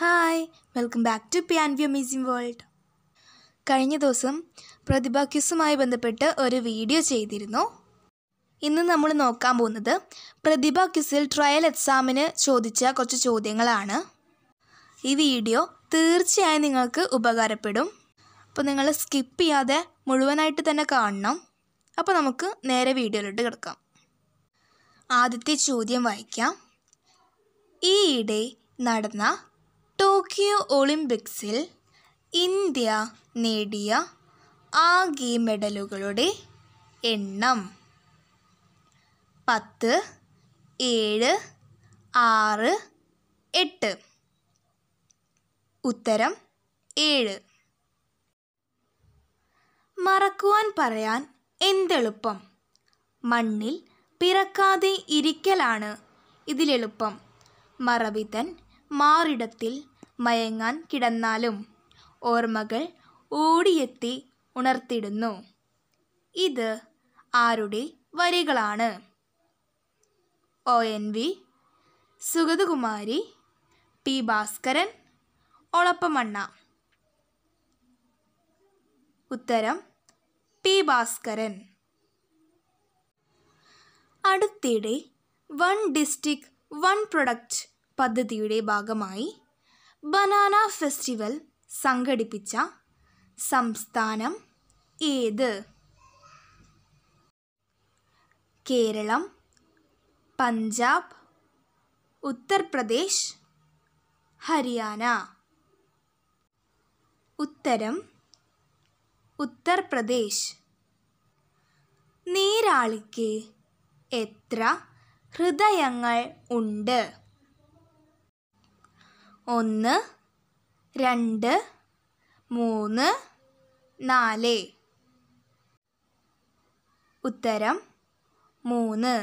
hi welcome back to P and V amazing world കഴിഞ്ഞ ദിവസം പ്രതിഭ ക്യുസുമായി ബന്ധപ്പെട്ട് ഒരു വീഡിയോ ചെയ്തിരുന്നു ഇന്ന് നമ്മൾ നോക്കാൻ പോകുന്നത് പ്രതിഭ ക്യുസിൽ ട്രയൽ എക്സാമിന് ചോദിച്ച കുറച്ച് ചോദ്യങ്ങളാണ് ഈ വീഡിയോ തീർച്ചയായും നിങ്ങൾക്ക് ഉപകാരപ്പെടും അപ്പോൾ നിങ്ങൾ സ്കിപ്പ് ചെയ്യാതെ മുഴുവനായിട്ട് തന്നെ കാണണം അപ്പോൾ നമുക്ക് നേരെ വീഡിയോയിലോട്ട് കിടക്കാം ആദ്യത്തെ ചോദ്യം വായിക്കാം ഈയിടെ നടന്ന ടോക്കിയോ ഒളിമ്പിക്സിൽ ഇന്ത്യ നേടിയ ആകെ മെഡലുകളുടെ എണ്ണം പത്ത് ഏഴ് ആറ് എട്ട് ഉത്തരം ഏഴ് മറക്കുവാൻ പറയാൻ എന്തെളുപ്പം മണ്ണിൽ പിറക്കാതെ ഇരിക്കലാണ് ഇതിലെളുപ്പം മറവിതൻ മാറിടത്തിൽ മയങ്ങാൻ കിടന്നാലും ഓർമ്മകൾ ഓടിയെത്തി ഉണർത്തിടുന്നു ഇത് ആരുടെ വരികളാണ് O N V Sugathakumari T Bhaskaran Olappamanna ഉത്തരം ടി ഭാസ്കരൻ അടുത്തിടെ വൺ ഡിസ്ട്രിക്ട് വൺ പ്രൊഡക്റ്റ് പദ്ധതിയുടെ ഭാഗമായി ബനാന ഫെസ്റ്റിവൽ സംഘടിപ്പിച്ച സംസ്ഥാനം ഏത് കേരളം പഞ്ചാബ് ഉത്തർപ്രദേശ് ഹരിയാന ഉത്തരം ഉത്തർപ്രദേശ് നീരാളിക്ക് എത്ര ഹൃദയങ്ങൾ ഉണ്ട് ഒന്ന് രണ്ട് മൂന്ന് നാല് ഉത്തരം മൂന്ന്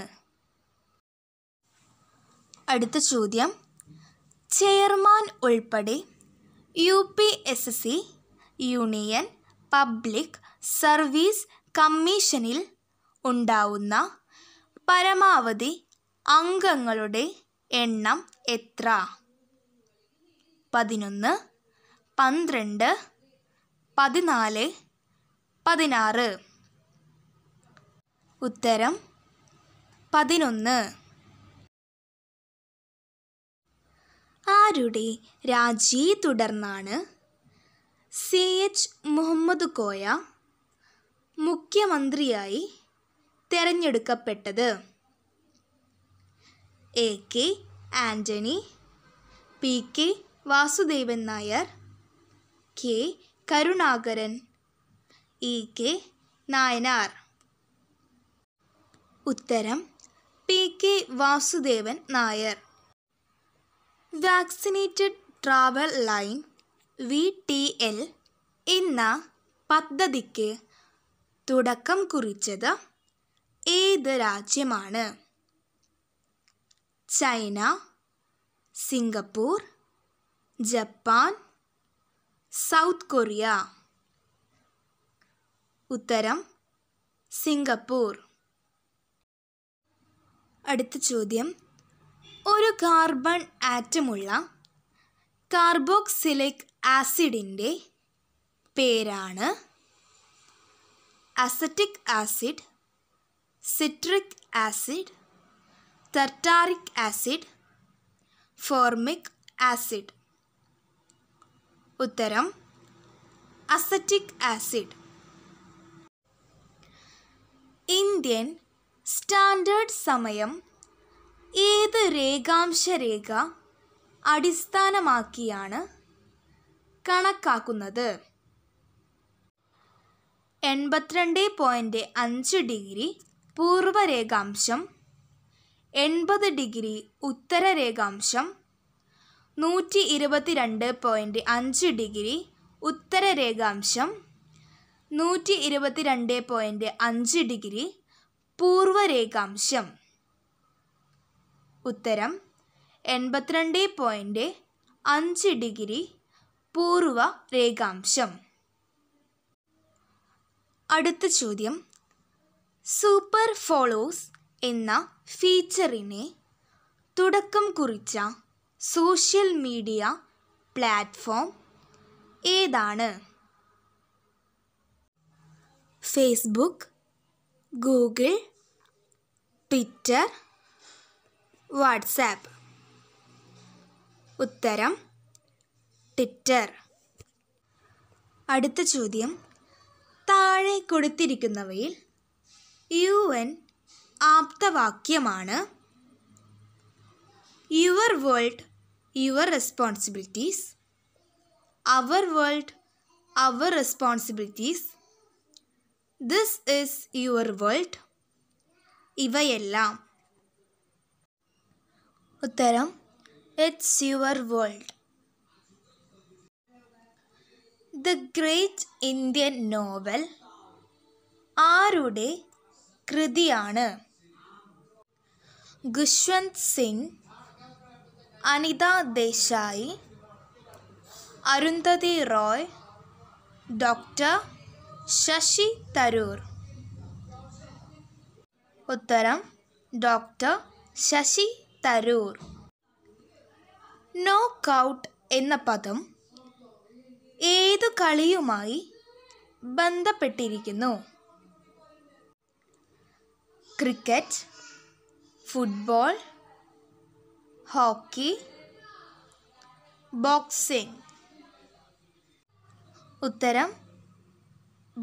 അടുത്ത ചോദ്യം ചെയർമാൻ ഉൾപ്പെടെ U P S C union public service കമ്മീഷനിൽ ഉണ്ടാവുന്ന പരമാവധി അംഗങ്ങളുടെ എണ്ണം എത്ര പതിനൊന്ന് പന്ത്രണ്ട് പതിനാല് പതിനാറ് ഉത്തരം പതിനൊന്ന് ആരുടെ രാജിയെ തുടർന്നാണ് സി എച്ച് മുഹമ്മദ് കോയ മുഖ്യമന്ത്രിയായി തെരഞ്ഞെടുക്കപ്പെട്ടത് A K Antony P K Vasudevan Nair K Karunakaran E K Nayanar ഉത്തരം P K Vasudevan Nair vaccinated travel lane V T L എന്ന പദ്ധതിക്ക് തുടക്കം കുറിച്ചത് ഏത് രാജ്യമാണ് China Singapore Japan South Korea ഉത്തരം സിംഗപ്പൂർ അടുത്ത ചോദ്യം ഒരു കാർബൺ ആറ്റമുള്ള കാർബോക്സിലിക് ആസിഡിൻ്റെ പേരാണ് acetic acid citric acid tartaric acid formic acid ഉത്തരം അസറ്റിക് ആസിഡ് ഇന്ത്യൻ സ്റ്റാൻഡേർഡ് സമയം ഏത് രേഖാംശ രേഖ അടിസ്ഥാനമാക്കിയാണ് കണക്കാക്കുന്നത് എൺപത്തിരണ്ട് പോയിൻ്റ് അഞ്ച് ഡിഗ്രി പൂർവ്വരേഖാംശം എൺപത് ഡിഗ്രി ഉത്തരരേഖാംശം നൂറ്റി ഇരുപത്തിരണ്ട് പോയിൻറ്റ് അഞ്ച് ഡിഗ്രി ഉത്തര രേഖാംശം നൂറ്റി ഇരുപത്തിരണ്ട് പോയിൻറ്റ് അഞ്ച് ഡിഗ്രി പൂർവ്വ രേഖാംശം ഉത്തരം എൺപത്തിരണ്ട് പോയിൻറ്റ് അഞ്ച് ഡിഗ്രി പൂർവ രേഖാംശം അടുത്ത ചോദ്യം സൂപ്പർ ഫോളോസ് എന്ന ഫീച്ചറിനെ തുടക്കം കുറിച്ച സോഷ്യൽ മീഡിയ പ്ലാറ്റ്ഫോം ഏതാണ് ഫേസ്ബുക്ക് ഗൂഗിൾ ട്വിറ്റർ വാട്സാപ്പ് ഉത്തരം ട്വിറ്റർ അടുത്ത ചോദ്യം താഴെ കൊടുത്തിരിക്കുന്നവയിൽ യു എൻ ആപ്തവാക്യമാണ് your world your responsibilities our world our responsibilities this is your world ഇവയെല്ലാം ഉത്തരം it's your world the great Indian novel ആരുടെ കൃതിയാണ് ഖുശ്വന്ത് സിംഗ് അനിത ദേശായി അരുന്ധതി റോയ് ഡോക്ടർ ശശി തരൂർ ഉത്തരം ഡോക്ടർ ശശി തരൂർ നോക്കൗട്ട് എന്ന പദം ഏതു കളിയുമായി ബന്ധപ്പെട്ടിരിക്കുന്നു ക്രിക്കറ്റ് ഫുട്ബോൾ ഹോക്കി ബോക്സിംഗ് ഉത്തരം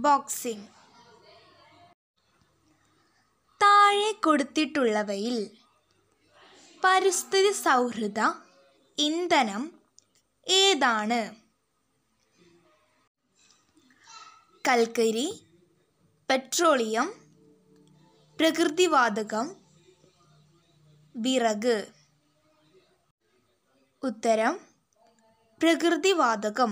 ബോക്സിംഗ് താഴെ കൊടുത്തിട്ടുള്ളവയിൽ പരിസ്ഥിതി സൗഹൃദ ഇന്ധനം ഏതാണ് കൽക്കരി പെട്രോളിയം പ്രകൃതിവാതകം വിറക് ഉത്തരം പ്രകൃതിവാതകം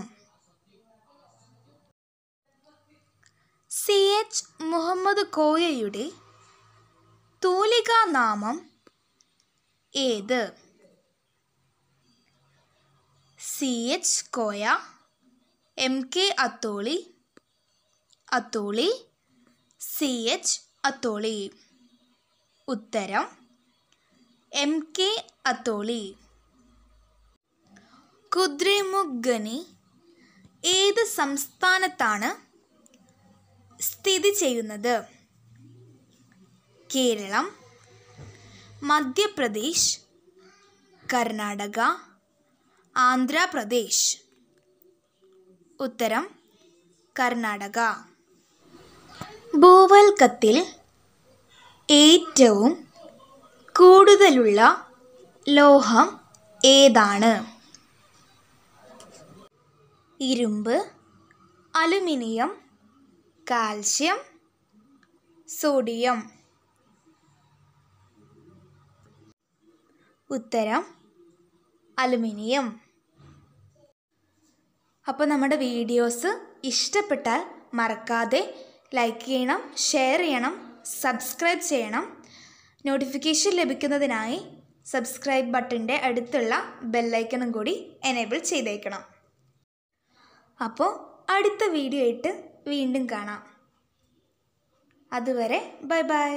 സി എച്ച് മുഹമ്മദ് കോയയുടെ തൂലികാനാമം ഏത് C H Koya M K Atholi Atholi C H Atholi ഉത്തരം എം കെ അത്തോളി കുദ്രമുഗ്ഗനി ഏത് സംസ്ഥാനത്താണ് സ്ഥിതി ചെയ്യുന്നത് കേരളം മധ്യപ്രദേശ് കർണാടക ആന്ധ്രാപ്രദേശ് ഉത്തരം കർണാടക ഭൂവൽക്കത്തിൽ ഏറ്റവും കൂടുതലുള്ള ലോഹം ഏതാണ് ഇരുമ്പ് അലുമിനിയം കാൽഷ്യം സോഡിയം ഉത്തരം അലുമിനിയം അപ്പോൾ നമ്മുടെ വീഡിയോസ് ഇഷ്ടപ്പെട്ടാൽ മറക്കാതെ ലൈക്ക് ചെയ്യണം ഷെയർ ചെയ്യണം സബ്സ്ക്രൈബ് ചെയ്യണം നോട്ടിഫിക്കേഷൻ ലഭിക്കുന്നതിനായി സബ്സ്ക്രൈബ് ബട്ടൻ്റെ അടുത്തുള്ള ബെല്ലൈക്കണും കൂടി എനേബിൾ ചെയ്തേക്കണം അപ്പോൾ അടുത്ത വീഡിയോ ആയിട്ട് വീണ്ടും കാണാം അതുവരെ ബൈ ബൈ